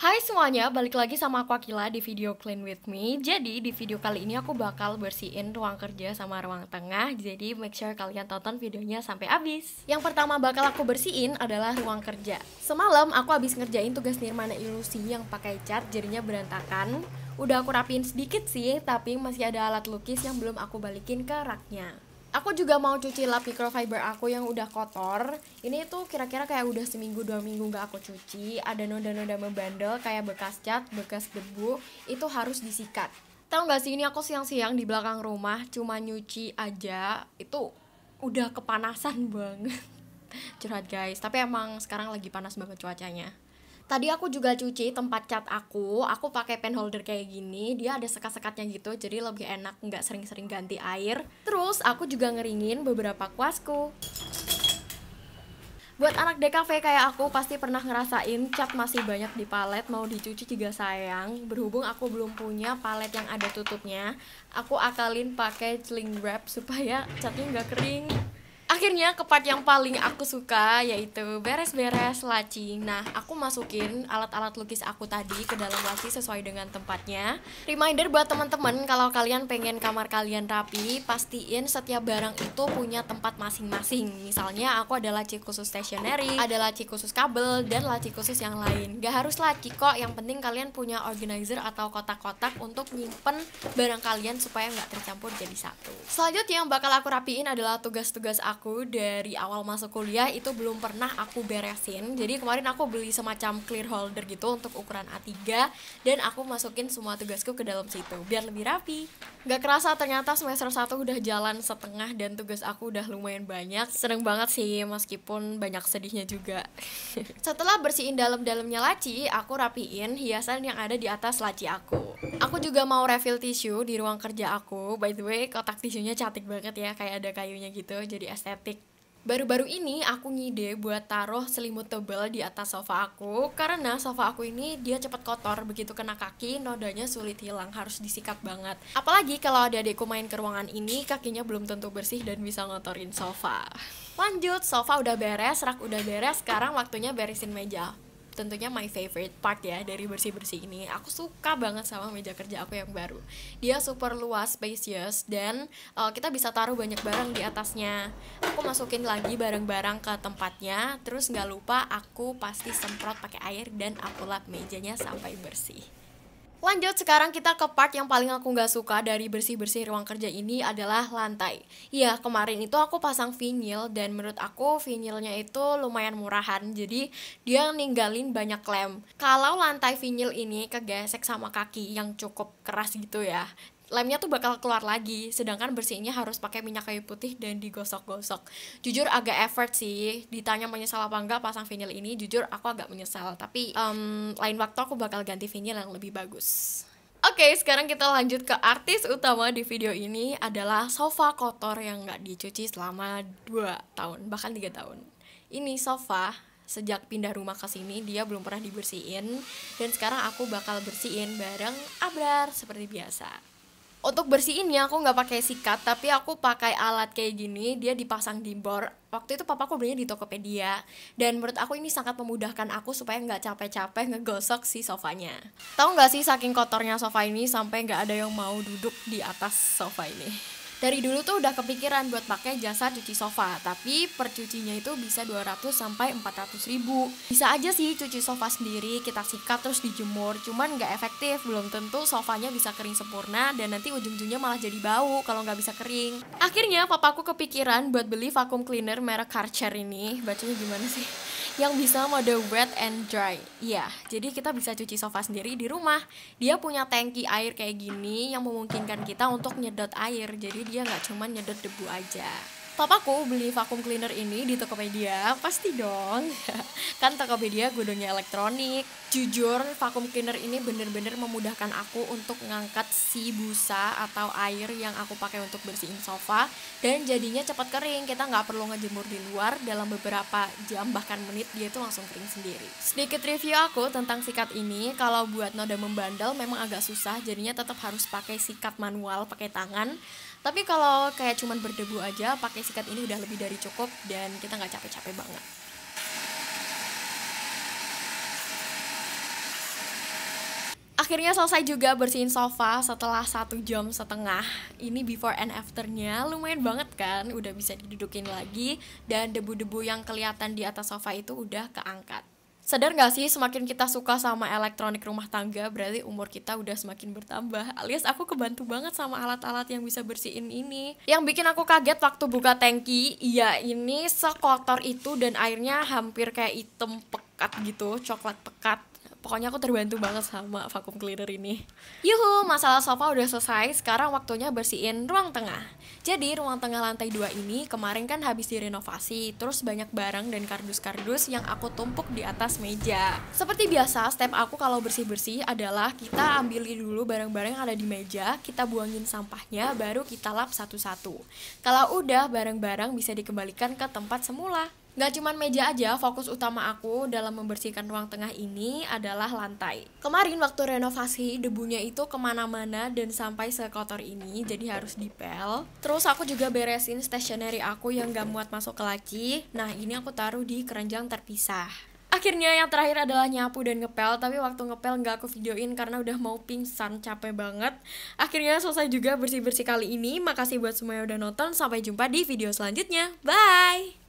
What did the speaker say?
Hai semuanya, balik lagi sama aku Akila di video Clean With Me Jadi di video kali ini aku bakal bersihin ruang kerja sama ruang tengah Jadi make sure kalian tonton videonya sampai habis Yang pertama bakal aku bersihin adalah ruang kerja Semalam aku habis ngerjain tugas Nirmana Ilusi yang pakai cat jadinya berantakan Udah aku rapiin sedikit sih, tapi masih ada alat lukis yang belum aku balikin ke raknya aku juga mau cuci lap microfiber aku yang udah kotor ini tuh kira-kira kayak udah seminggu dua minggu gak aku cuci ada noda-noda membandel kayak bekas cat bekas debu itu harus disikat tahu nggak sih ini aku siang-siang di belakang rumah cuma nyuci aja itu udah kepanasan banget curhat guys tapi emang sekarang lagi panas banget cuacanya tadi aku juga cuci tempat cat aku aku pakai pen holder kayak gini dia ada sekat-sekatnya gitu jadi lebih enak nggak sering-sering ganti air terus aku juga ngeringin beberapa kuasku Buat anak DKV kayak aku pasti pernah ngerasain cat masih banyak di palet mau dicuci juga sayang. Berhubung aku belum punya palet yang ada tutupnya, aku akalin pakai cling wrap supaya catnya nggak kering akhirnya ke part yang paling aku suka yaitu beres-beres laci. Nah, aku masukin alat-alat lukis aku tadi ke dalam laci sesuai dengan tempatnya. Reminder buat teman-teman kalau kalian pengen kamar kalian rapi, pastiin setiap barang itu punya tempat masing-masing. Misalnya aku ada laci khusus stationery, ada laci khusus kabel, dan laci khusus yang lain. Gak harus laci kok, yang penting kalian punya organizer atau kotak-kotak untuk nyimpen barang kalian supaya nggak tercampur jadi satu. Selanjutnya yang bakal aku rapiin adalah tugas-tugas aku aku dari awal masuk kuliah itu belum pernah aku beresin. Jadi kemarin aku beli semacam clear holder gitu untuk ukuran A3 dan aku masukin semua tugasku ke dalam situ biar lebih rapi. Gak kerasa ternyata semester 1 udah jalan setengah dan tugas aku udah lumayan banyak. Seneng banget sih meskipun banyak sedihnya juga. Setelah bersihin dalam-dalamnya laci, aku rapiin hiasan yang ada di atas laci aku. Aku juga mau refill tisu di ruang kerja aku. By the way, kotak tisunya cantik banget ya, kayak ada kayunya gitu, jadi estetik estetik. Baru-baru ini aku ngide buat taruh selimut tebal di atas sofa aku karena sofa aku ini dia cepat kotor begitu kena kaki nodanya sulit hilang harus disikat banget. Apalagi kalau ada adekku main ke ruangan ini kakinya belum tentu bersih dan bisa ngotorin sofa. Lanjut, sofa udah beres, rak udah beres, sekarang waktunya beresin meja tentunya my favorite part ya dari bersih-bersih ini. Aku suka banget sama meja kerja aku yang baru. Dia super luas, spacious dan uh, kita bisa taruh banyak barang di atasnya. Aku masukin lagi barang-barang ke tempatnya, terus nggak lupa aku pasti semprot pakai air dan aku lap mejanya sampai bersih. Lanjut sekarang kita ke part yang paling aku nggak suka dari bersih-bersih ruang kerja ini adalah lantai. Iya, kemarin itu aku pasang vinyl dan menurut aku vinylnya itu lumayan murahan. Jadi dia ninggalin banyak lem. Kalau lantai vinyl ini kegesek sama kaki yang cukup keras gitu ya lemnya tuh bakal keluar lagi sedangkan bersihnya harus pakai minyak kayu putih dan digosok-gosok jujur agak effort sih ditanya menyesal apa enggak pasang vinyl ini jujur aku agak menyesal tapi um, lain waktu aku bakal ganti vinyl yang lebih bagus Oke, okay, sekarang kita lanjut ke artis utama di video ini adalah sofa kotor yang nggak dicuci selama 2 tahun, bahkan tiga tahun. Ini sofa sejak pindah rumah ke sini dia belum pernah dibersihin dan sekarang aku bakal bersihin bareng Abrar seperti biasa untuk bersihinnya aku nggak pakai sikat tapi aku pakai alat kayak gini dia dipasang di bor waktu itu papa aku belinya di Tokopedia dan menurut aku ini sangat memudahkan aku supaya nggak capek-capek ngegosok si sofanya tahu nggak sih saking kotornya sofa ini sampai nggak ada yang mau duduk di atas sofa ini dari dulu tuh udah kepikiran buat pakai jasa cuci sofa, tapi per cucinya itu bisa 200 sampai 400 ribu. Bisa aja sih cuci sofa sendiri, kita sikat terus dijemur, cuman nggak efektif, belum tentu sofanya bisa kering sempurna dan nanti ujung-ujungnya malah jadi bau kalau nggak bisa kering. Akhirnya papaku kepikiran buat beli vacuum cleaner merek Karcher ini, bacanya gimana sih? Yang bisa mode wet and dry. Iya, jadi kita bisa cuci sofa sendiri di rumah. Dia punya tangki air kayak gini yang memungkinkan kita untuk nyedot air, jadi dia nggak cuman nyedot debu aja papaku beli vakum cleaner ini di Tokopedia, pasti dong. kan Tokopedia gudangnya elektronik. Jujur, vakum cleaner ini bener-bener memudahkan aku untuk ngangkat si busa atau air yang aku pakai untuk bersihin sofa. Dan jadinya cepat kering, kita nggak perlu ngejemur di luar dalam beberapa jam bahkan menit dia itu langsung kering sendiri. Sedikit review aku tentang sikat ini, kalau buat noda membandel memang agak susah, jadinya tetap harus pakai sikat manual, pakai tangan tapi kalau kayak cuman berdebu aja pakai sikat ini udah lebih dari cukup dan kita nggak capek-capek banget akhirnya selesai juga bersihin sofa setelah satu jam setengah ini before and afternya lumayan banget kan udah bisa didudukin lagi dan debu-debu yang kelihatan di atas sofa itu udah keangkat Sadar gak sih semakin kita suka sama elektronik rumah tangga berarti umur kita udah semakin bertambah Alias aku kebantu banget sama alat-alat yang bisa bersihin ini Yang bikin aku kaget waktu buka tangki Ya ini sekotor itu dan airnya hampir kayak hitam pekat gitu, coklat pekat Pokoknya aku terbantu banget sama vacuum cleaner ini. Yuhu, masalah sofa udah selesai. Sekarang waktunya bersihin ruang tengah. Jadi ruang tengah lantai 2 ini kemarin kan habis direnovasi. Terus banyak barang dan kardus-kardus yang aku tumpuk di atas meja. Seperti biasa, step aku kalau bersih-bersih adalah kita ambilin dulu barang-barang yang ada di meja, kita buangin sampahnya, baru kita lap satu-satu. Kalau udah, barang-barang bisa dikembalikan ke tempat semula. Gak cuman meja aja, fokus utama aku dalam membersihkan ruang tengah ini adalah lantai. Kemarin waktu renovasi, debunya itu kemana-mana dan sampai sekotor ini, jadi harus dipel. Terus aku juga beresin stationery aku yang gak muat masuk ke laci. Nah, ini aku taruh di keranjang terpisah. Akhirnya yang terakhir adalah nyapu dan ngepel, tapi waktu ngepel nggak aku videoin karena udah mau pingsan, capek banget. Akhirnya selesai juga bersih-bersih kali ini. Makasih buat semua yang udah nonton, sampai jumpa di video selanjutnya. Bye!